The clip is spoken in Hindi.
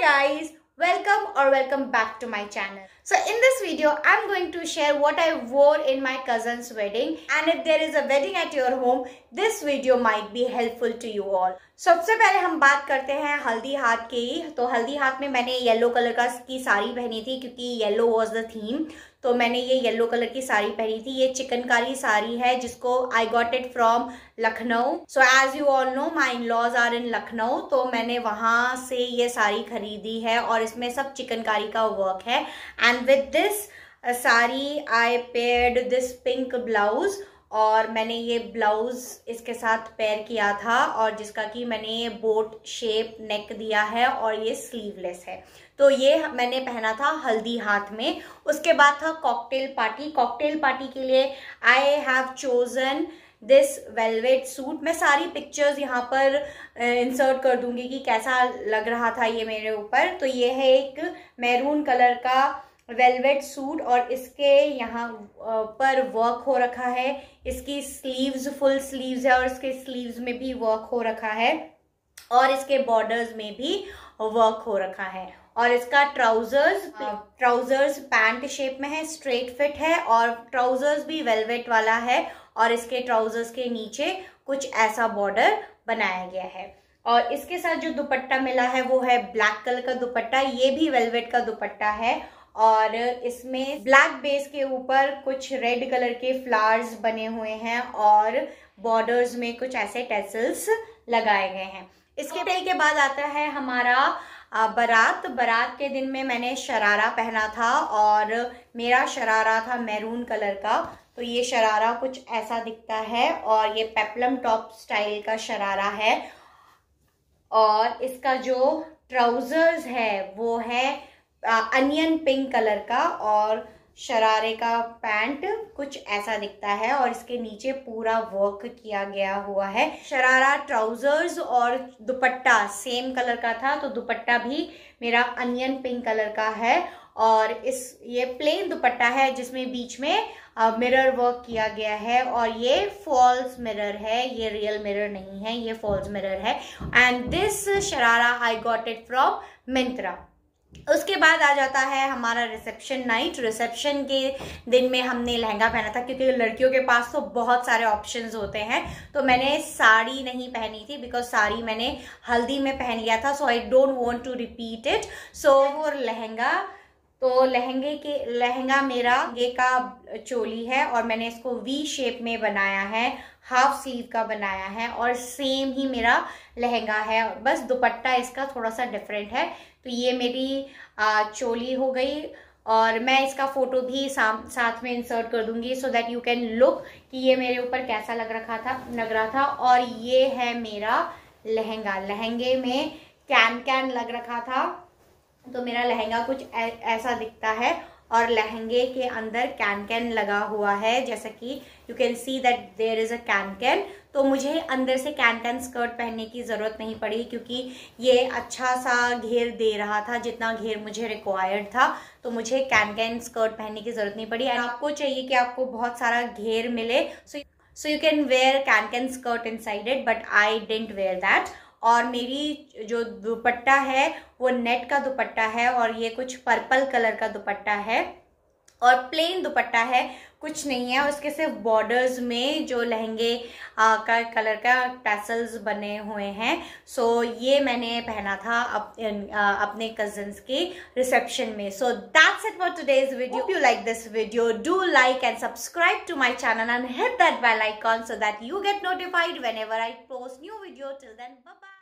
guys welcome or welcome back to my channel so in this video i'm going to share what i wore in my cousin's wedding and if there is a wedding at your home this video might be helpful to you all सबसे पहले हम बात करते हैं हल्दी हाथ के तो हल्दी हाथ में मैंने येलो कलर का की साड़ी पहनी थी क्योंकि येलो वॉज द थीम तो मैंने ये येलो कलर की साड़ी पहनी थी ये चिकनकारी साड़ी है जिसको I got it from Lucknow so as you all know my in laws are in Lucknow तो मैंने वहाँ से ये साड़ी खरीदी है और इसमें सब चिकनकारी का वर्क है and with this sari I paired this pink blouse और मैंने ये ब्लाउज़ इसके साथ पेयर किया था और जिसका कि मैंने ये बोट शेप नेक दिया है और ये स्लीवलेस है तो ये मैंने पहना था हल्दी हाथ में उसके बाद था कॉकटेल पार्टी कॉकटेल पार्टी के लिए I have chosen this velvet suit मैं सारी पिक्चर्स यहाँ पर इंसर्ट कर दूंगी कि कैसा लग रहा था ये मेरे ऊपर तो ये है एक मैरून कलर का वेलवेट सूट और इसके यहाँ पर वर्क हो रखा है इसकी स्लीव्स फुल स्लीव्स है और इसके स्लीव्स में भी वर्क हो रखा है और इसके बॉर्डर्स में भी वर्क हो रखा है और इसका ट्राउजर्स ट्राउजर्स पैंट शेप में है स्ट्रेट फिट है और ट्राउजर्स भी वेलवेट वाला है और इसके ट्राउजर्स के नीचे कुछ ऐसा बॉर्डर बनाया गया है और इसके साथ जो दुपट्टा मिला है वो है ब्लैक कलर का दुपट्टा ये भी वेलवेट का दुपट्टा है और इसमें ब्लैक बेस के ऊपर कुछ रेड कलर के फ्लावर्स बने हुए हैं और बॉर्डर्स में कुछ ऐसे टेसल्स लगाए गए हैं इसके टई के बाद आता है हमारा बारात बारात के दिन में मैंने शरारा पहना था और मेरा शरारा था मैरून कलर का तो ये शरारा कुछ ऐसा दिखता है और ये पेपलम टॉप स्टाइल का शरारा है और इसका जो ट्राउजर्स है वो है अनियन पिंक कलर का और शरारे का पैंट कुछ ऐसा दिखता है और इसके नीचे पूरा वर्क किया गया हुआ है शरारा ट्राउजर्स और दुपट्टा सेम कलर का था तो दुपट्टा भी मेरा अनियन पिंक कलर का है और इस ये प्लेन दुपट्टा है जिसमें बीच में मिरर वर्क किया गया है और ये फॉल्स मिरर है ये रियल मिरर नहीं है ये फॉल्स मिरर है and this sharara I got it from Myntra उसके बाद आ जाता है हमारा रिसेप्शन नाइट रिसेप्शन के दिन में हमने लहंगा पहना था क्योंकि लड़कियों के पास तो बहुत सारे ऑप्शंस होते हैं तो मैंने साड़ी नहीं पहनी थी बिकॉज साड़ी मैंने हल्दी में पहन लिया था so I don't want to repeat it so वो लहंगा तो लहंगे के लहंगा मेरा ये का चोली है और मैंने इसको वी शेप में बनाया है हाफ स्लीव का बनाया है और सेम ही मेरा लहंगा है बस दुपट्टा इसका थोड़ा सा डिफरेंट है तो ये मेरी चोली हो गई और मैं इसका फ़ोटो भी साथ में इंसर्ट कर दूंगी so that you can look कि ये मेरे ऊपर कैसा लग रखा था लग रहा था और ये है मेरा लहंगा लहंगे में कैन कैन लग रखा था तो मेरा लहंगा कुछ ऐसा दिखता है और लहंगे के अंदर कैन कैन लगा हुआ है जैसा कि you can see that there is a can can तो मुझे अंदर से कैन कैन स्कर्ट पहनने की ज़रूरत नहीं पड़ी क्योंकि ये अच्छा सा घेर दे रहा था जितना घेर मुझे रिक्वायर्ड था तो मुझे कैन कैन स्कर्ट पहनने की ज़रूरत नहीं पड़ी एंड आपको चाहिए कि आपको बहुत सारा घेर मिले so so you can wear can can skirt in sided but I didn't wear that और मेरी जो दुपट्टा है वो नेट का दुपट्टा है और ये कुछ पर्पल कलर का दुपट्टा है और प्लेन दुपट्टा है कुछ नहीं है उसके सिर्फ बॉर्डर्स में जो लहंगे आ, का कलर का टैसल्स बने हुए हैं सो so, ये मैंने पहना था अप, आ, अपने कजन्स के रिसेप्शन में so that's it for today's video you like this video do like and subscribe to my channel and hit that bell icon so that you get notified whenever I post new video till then bye